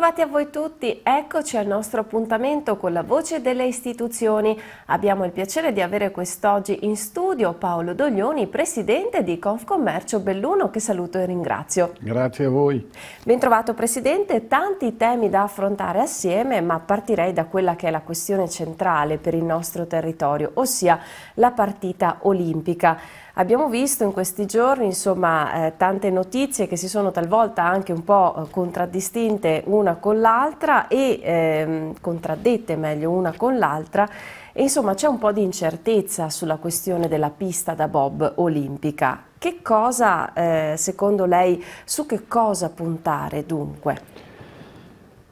Bentrovati a voi tutti, eccoci al nostro appuntamento con la voce delle istituzioni. Abbiamo il piacere di avere quest'oggi in studio Paolo Doglioni, presidente di Confcommercio Belluno, che saluto e ringrazio. Grazie a voi. Bentrovato presidente, tanti temi da affrontare assieme, ma partirei da quella che è la questione centrale per il nostro territorio, ossia la partita olimpica. Abbiamo visto in questi giorni insomma, eh, tante notizie che si sono talvolta anche un po' eh, contraddistinte una con l'altra e ehm, contraddette meglio una con l'altra e insomma c'è un po' di incertezza sulla questione della pista da bob olimpica. Che cosa, eh, secondo lei, su che cosa puntare dunque?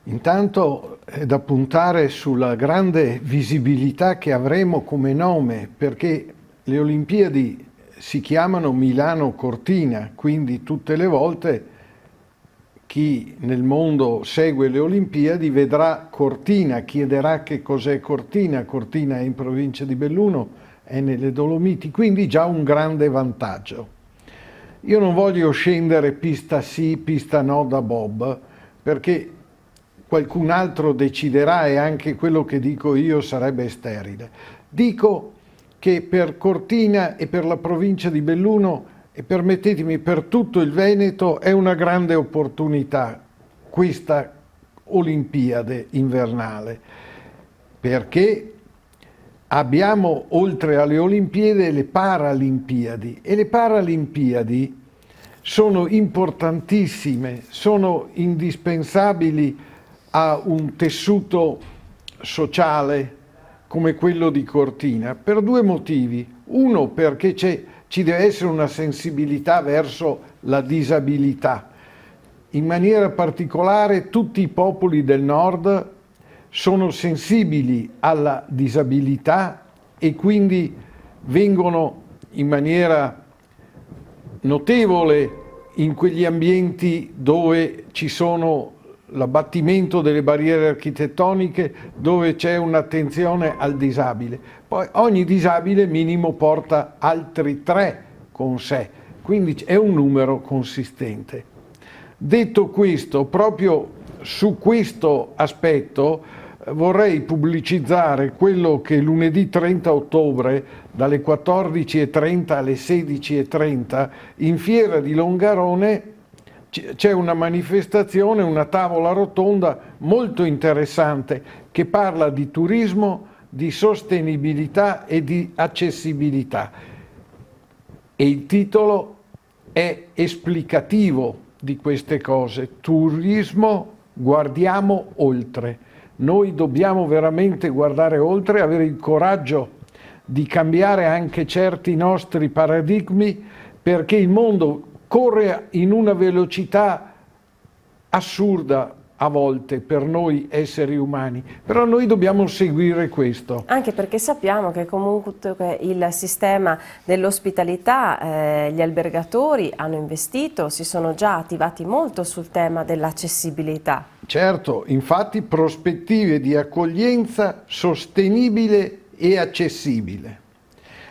Intanto è da puntare sulla grande visibilità che avremo come nome, perché le Olimpiadi si chiamano Milano Cortina, quindi tutte le volte chi nel mondo segue le Olimpiadi vedrà Cortina, chiederà che cos'è Cortina, Cortina è in provincia di Belluno, è nelle Dolomiti, quindi già un grande vantaggio. Io non voglio scendere pista sì, pista no da Bob, perché qualcun altro deciderà e anche quello che dico io sarebbe sterile. Dico che per Cortina e per la provincia di Belluno e permettetemi per tutto il Veneto è una grande opportunità questa Olimpiade invernale perché abbiamo oltre alle Olimpiadi le Paralimpiadi e le Paralimpiadi sono importantissime, sono indispensabili a un tessuto sociale come quello di Cortina per due motivi. Uno perché ci deve essere una sensibilità verso la disabilità. In maniera particolare tutti i popoli del nord sono sensibili alla disabilità e quindi vengono in maniera notevole in quegli ambienti dove ci sono l'abbattimento delle barriere architettoniche dove c'è un'attenzione al disabile. Poi ogni disabile minimo porta altri tre con sé, quindi è un numero consistente. Detto questo, proprio su questo aspetto eh, vorrei pubblicizzare quello che lunedì 30 ottobre dalle 14.30 alle 16.30 in Fiera di Longarone c'è una manifestazione, una tavola rotonda molto interessante che parla di turismo, di sostenibilità e di accessibilità. E il titolo è esplicativo di queste cose. Turismo, guardiamo oltre. Noi dobbiamo veramente guardare oltre, avere il coraggio di cambiare anche certi nostri paradigmi perché il mondo corre in una velocità assurda a volte per noi esseri umani, però noi dobbiamo seguire questo. Anche perché sappiamo che comunque il sistema dell'ospitalità, eh, gli albergatori hanno investito, si sono già attivati molto sul tema dell'accessibilità. Certo, infatti prospettive di accoglienza sostenibile e accessibile.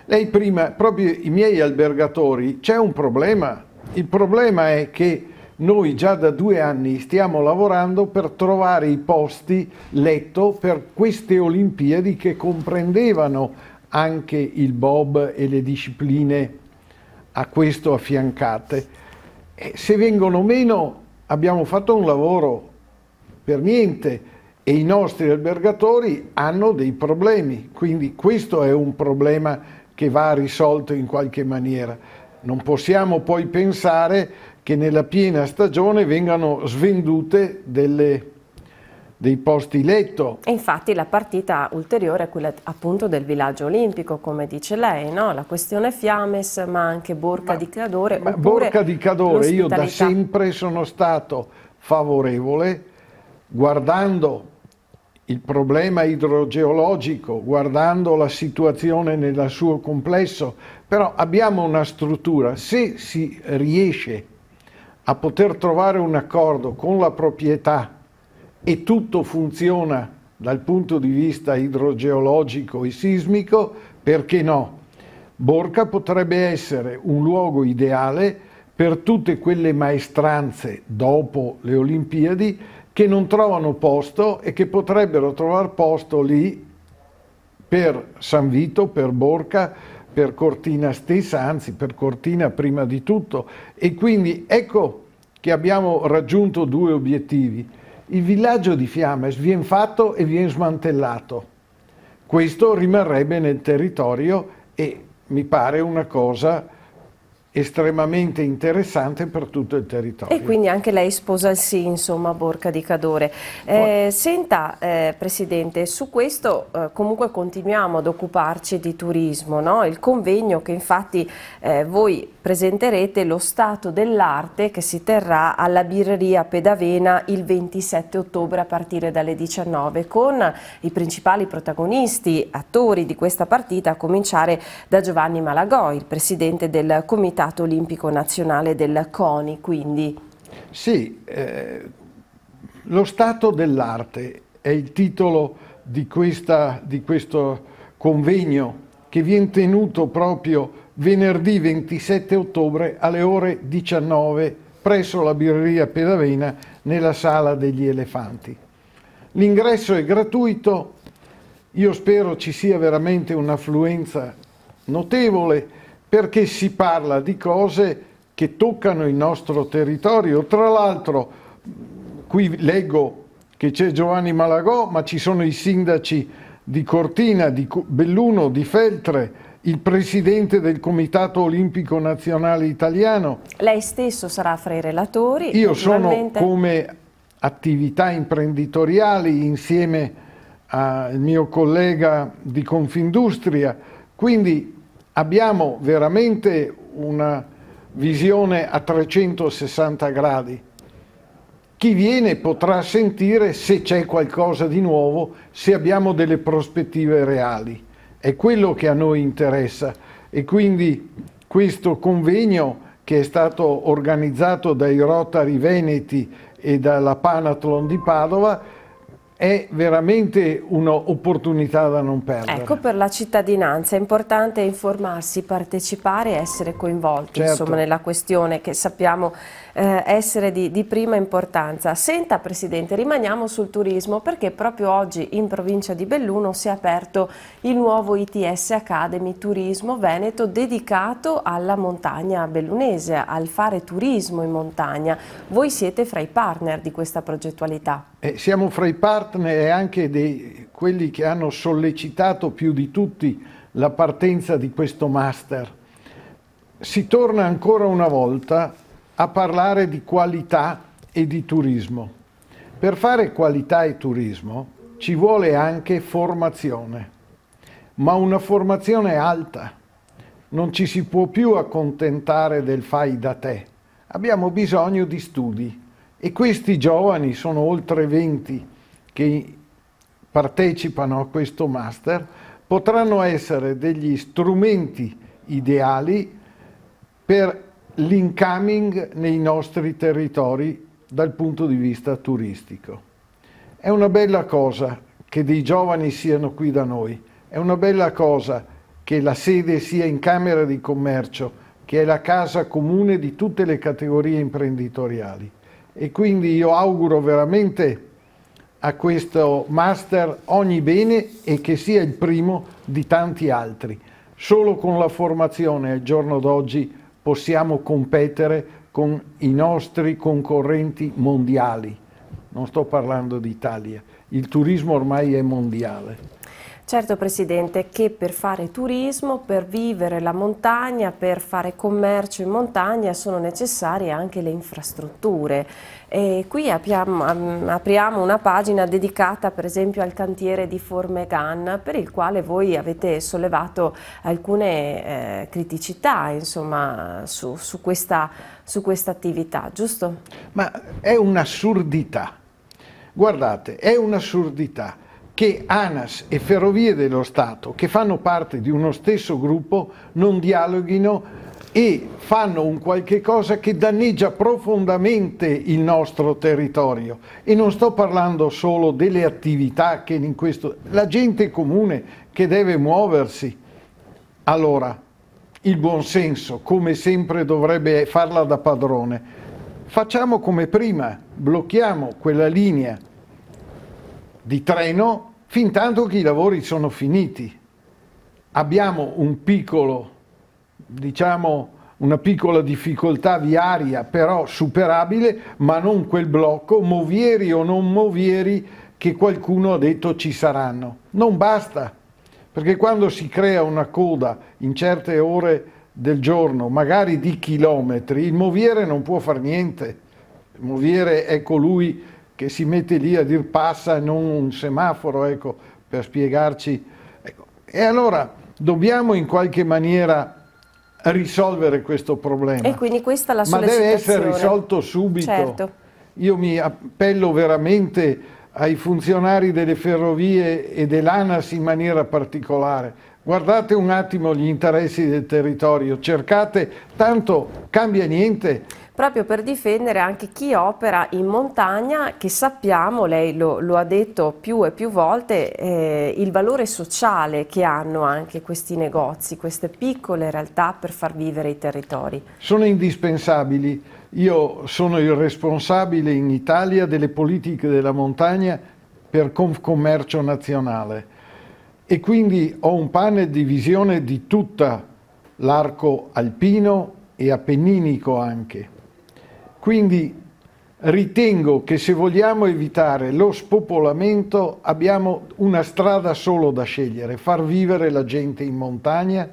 Lei prima, proprio i miei albergatori, c'è un problema il problema è che noi già da due anni stiamo lavorando per trovare i posti letto per queste Olimpiadi che comprendevano anche il Bob e le discipline a questo affiancate. E se vengono meno abbiamo fatto un lavoro per niente e i nostri albergatori hanno dei problemi, quindi questo è un problema che va risolto in qualche maniera. Non possiamo poi pensare che nella piena stagione vengano svendute delle dei posti letto. E infatti la partita ulteriore è quella appunto del villaggio olimpico, come dice lei, no? la questione Fiames, ma anche Borca ma, di Cadore. Ma Borca di Cadore, io da sempre sono stato favorevole, guardando il problema idrogeologico, guardando la situazione nel suo complesso, però abbiamo una struttura, se si riesce a poter trovare un accordo con la proprietà e tutto funziona dal punto di vista idrogeologico e sismico, perché no? Borca potrebbe essere un luogo ideale per tutte quelle maestranze dopo le Olimpiadi che non trovano posto e che potrebbero trovare posto lì per San Vito, per Borca, per Cortina stessa, anzi per Cortina prima di tutto. E quindi ecco che abbiamo raggiunto due obiettivi. Il villaggio di Fiames viene fatto e viene smantellato. Questo rimarrebbe nel territorio e mi pare una cosa estremamente interessante per tutto il territorio. E quindi anche lei sposa il sì, insomma, Borca di Cadore. Eh, senta, eh, Presidente, su questo eh, comunque continuiamo ad occuparci di turismo, no? il convegno che infatti eh, voi presenterete lo stato dell'arte che si terrà alla birreria Pedavena il 27 ottobre a partire dalle 19 con i principali protagonisti, attori di questa partita, a cominciare da Giovanni Malagò, il Presidente del Comitato Comitato Olimpico Nazionale del CONI, quindi. Sì, eh, lo stato dell'arte è il titolo di, questa, di questo convegno che viene tenuto proprio venerdì 27 ottobre alle ore 19 presso la birreria Pedavena nella sala degli elefanti. L'ingresso è gratuito, io spero ci sia veramente un'affluenza notevole perché si parla di cose che toccano il nostro territorio. Tra l'altro, qui leggo che c'è Giovanni Malagò, ma ci sono i sindaci di Cortina, di Belluno, di Feltre, il presidente del Comitato Olimpico Nazionale Italiano. Lei stesso sarà fra i relatori. Io sono come attività imprenditoriali insieme al mio collega di Confindustria, quindi abbiamo veramente una visione a 360 gradi. Chi viene potrà sentire se c'è qualcosa di nuovo, se abbiamo delle prospettive reali. È quello che a noi interessa e quindi questo convegno che è stato organizzato dai Rotari Veneti e dalla Panathlon di Padova è veramente un'opportunità da non perdere. Ecco, per la cittadinanza è importante informarsi, partecipare, essere coinvolti certo. insomma, nella questione che sappiamo eh, essere di, di, prima importanza. Senta Presidente, rimaniamo sul turismo perché proprio oggi in provincia di Belluno si è aperto il nuovo ITS Academy Turismo Veneto dedicato alla montagna bellunese, al fare turismo in montagna. Voi siete fra i partner di questa progettualità. Eh, siamo fra i partner e anche dei, quelli che hanno sollecitato più di tutti la partenza di questo master. Si torna ancora una volta a parlare di qualità e di turismo. Per fare qualità e turismo ci vuole anche formazione, ma una formazione alta. Non ci si può più accontentare del fai da te. Abbiamo bisogno di studi e questi giovani, sono oltre 20 che partecipano a questo master, potranno essere degli strumenti ideali per l'incoming nei nostri territori dal punto di vista turistico. È una bella cosa che dei giovani siano qui da noi, è una bella cosa che la sede sia in Camera di Commercio, che è la casa comune di tutte le categorie imprenditoriali e quindi io auguro veramente a questo master ogni bene e che sia il primo di tanti altri. Solo con la formazione al giorno d'oggi possiamo competere con i nostri concorrenti mondiali. Non sto parlando di Italia, il turismo ormai è mondiale. Certo Presidente, che per fare turismo, per vivere la montagna, per fare commercio in montagna sono necessarie anche le infrastrutture. E qui apriamo, apriamo una pagina dedicata per esempio al cantiere di Formegan per il quale voi avete sollevato alcune eh, criticità insomma, su, su, questa, su questa attività, giusto? Ma è un'assurdità. Guardate, è un'assurdità che ANAS e Ferrovie dello Stato, che fanno parte di uno stesso gruppo, non dialoghino e fanno un qualche cosa che danneggia profondamente il nostro territorio. E non sto parlando solo delle attività che in questo... la gente comune che deve muoversi. Allora, il buonsenso, come sempre, dovrebbe farla da padrone. Facciamo come prima, blocchiamo quella linea di treno fin tanto che i lavori sono finiti. Abbiamo un piccolo, diciamo, una piccola difficoltà viaria, però superabile, ma non quel blocco, movieri o non movieri, che qualcuno ha detto ci saranno. Non basta, perché quando si crea una coda in certe ore del giorno, magari di chilometri, il moviere non può fare niente. Il moviere è colui che si mette lì a dir passa e non un semaforo, ecco, per spiegarci. Ecco. E allora dobbiamo in qualche maniera risolvere questo problema. E quindi questa è la sollecitazione. Ma deve essere risolto subito. Certo. Io mi appello veramente ai funzionari delle ferrovie e dell'ANAS in maniera particolare. Guardate un attimo gli interessi del territorio, cercate, tanto cambia niente proprio per difendere anche chi opera in montagna, che sappiamo, lei lo, lo ha detto più e più volte, eh, il valore sociale che hanno anche questi negozi, queste piccole realtà per far vivere i territori. Sono indispensabili. Io sono il responsabile in Italia delle politiche della montagna per Confcommercio nazionale e quindi ho un panel di visione di tutta l'arco alpino e appenninico anche. Quindi ritengo che se vogliamo evitare lo spopolamento abbiamo una strada solo da scegliere, far vivere la gente in montagna,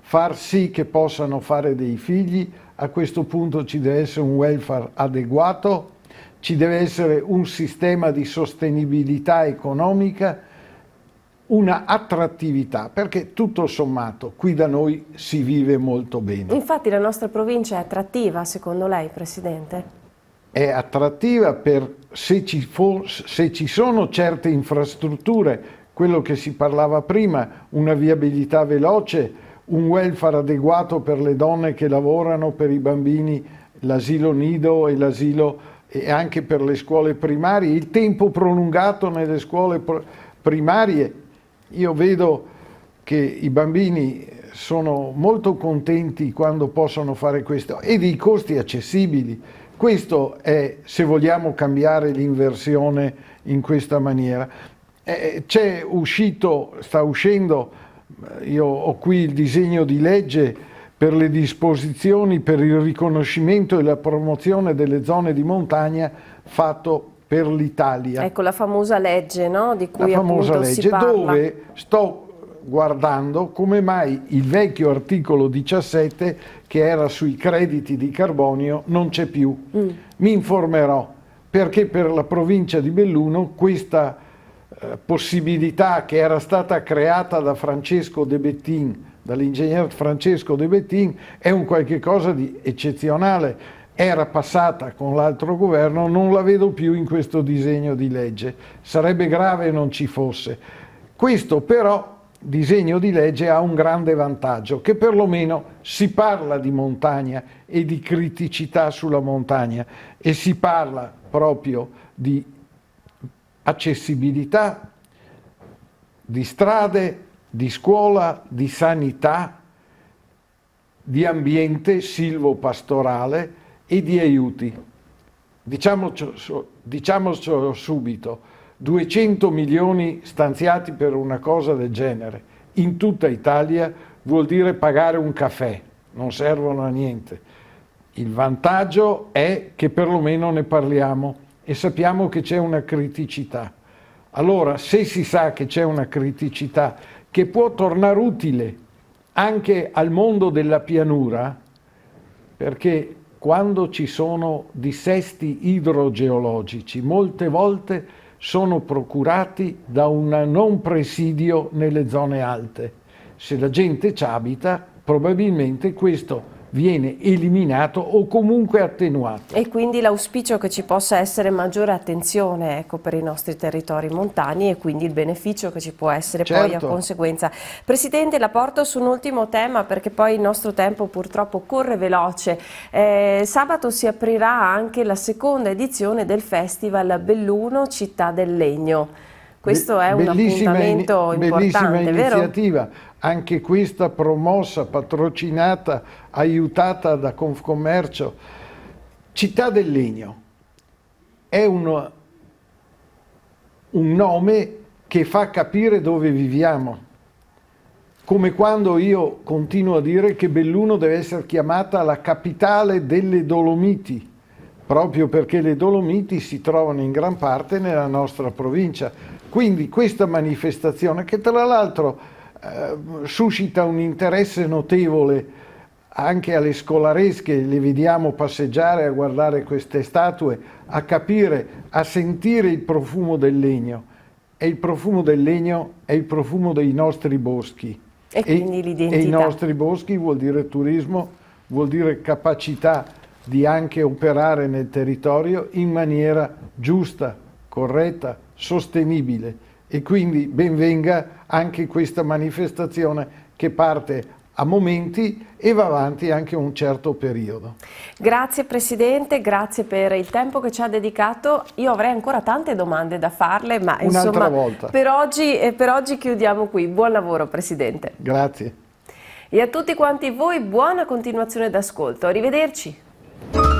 far sì che possano fare dei figli, a questo punto ci deve essere un welfare adeguato, ci deve essere un sistema di sostenibilità economica una attrattività perché tutto sommato qui da noi si vive molto bene. Infatti la nostra provincia è attrattiva secondo lei Presidente? È attrattiva per se ci, fosse, se ci sono certe infrastrutture, quello che si parlava prima, una viabilità veloce, un welfare adeguato per le donne che lavorano, per i bambini, l'asilo nido e l'asilo e anche per le scuole primarie, il tempo prolungato nelle scuole primarie io vedo che i bambini sono molto contenti quando possono fare questo e dei costi accessibili. Questo è, se vogliamo cambiare l'inversione in questa maniera. Eh, eh, c'è uscito, sta uscendo, io ho qui il disegno di legge per le disposizioni per il riconoscimento e la promozione delle zone di montagna fatto per l'Italia. Ecco la famosa legge no? di cui la famosa legge dove sto guardando come mai il vecchio articolo 17 che era sui crediti di carbonio non c'è più. Mm. Mi informerò perché per la provincia di Belluno questa eh, possibilità che era stata creata da Francesco De Bettin, dall'ingegner Francesco De Bettin, è un qualche cosa di eccezionale era passata con l'altro governo, non la vedo più in questo disegno di legge. Sarebbe grave non ci fosse. Questo però disegno di legge ha un grande vantaggio, che perlomeno si parla di montagna e di criticità sulla montagna e si parla proprio di accessibilità, di strade, di scuola, di sanità, di ambiente silvopastorale, pastorale e di aiuti. Diciamocelo, diciamo subito, 200 milioni stanziati per una cosa del genere in tutta Italia vuol dire pagare un caffè, non servono a niente. Il vantaggio è che perlomeno ne parliamo e sappiamo che c'è una criticità. Allora, se si sa che c'è una criticità che può tornare utile anche al mondo della pianura, perché quando ci sono dissesti idrogeologici, molte volte sono procurati da un non presidio nelle zone alte. Se la gente ci abita, probabilmente questo viene eliminato o comunque attenuato. E quindi l'auspicio che ci possa essere maggiore attenzione ecco, per i nostri territori montani e quindi il beneficio che ci può essere certo. poi a certo. conseguenza. Presidente, la porto su un ultimo tema perché poi il nostro tempo purtroppo corre veloce. Eh, sabato si aprirà anche la seconda edizione del Festival Belluno Città del Legno. Questo è un bellissima, appuntamento importante, bellissima iniziativa, vero? anche questa promossa, patrocinata, aiutata da Confcommercio. Città del Legno è un, un nome che fa capire dove viviamo. Come quando io continuo a dire che Belluno deve essere chiamata la capitale delle Dolomiti, proprio perché le Dolomiti si trovano in gran parte nella nostra provincia quindi questa manifestazione, che tra l'altro eh, suscita un interesse notevole anche alle scolaresche, le vediamo passeggiare a guardare queste statue, a capire, a sentire il profumo del legno. E il profumo del legno è il profumo dei nostri boschi. E, e, e i nostri boschi vuol dire turismo, vuol dire capacità di anche operare nel territorio in maniera giusta, corretta, sostenibile e quindi benvenga anche questa manifestazione che parte a momenti e va avanti anche un certo periodo. Grazie Presidente, grazie per il tempo che ci ha dedicato. Io avrei ancora tante domande da farle, ma insomma per oggi, eh, per oggi chiudiamo qui. Buon lavoro Presidente. Grazie. E a tutti quanti voi buona continuazione d'ascolto. Arrivederci.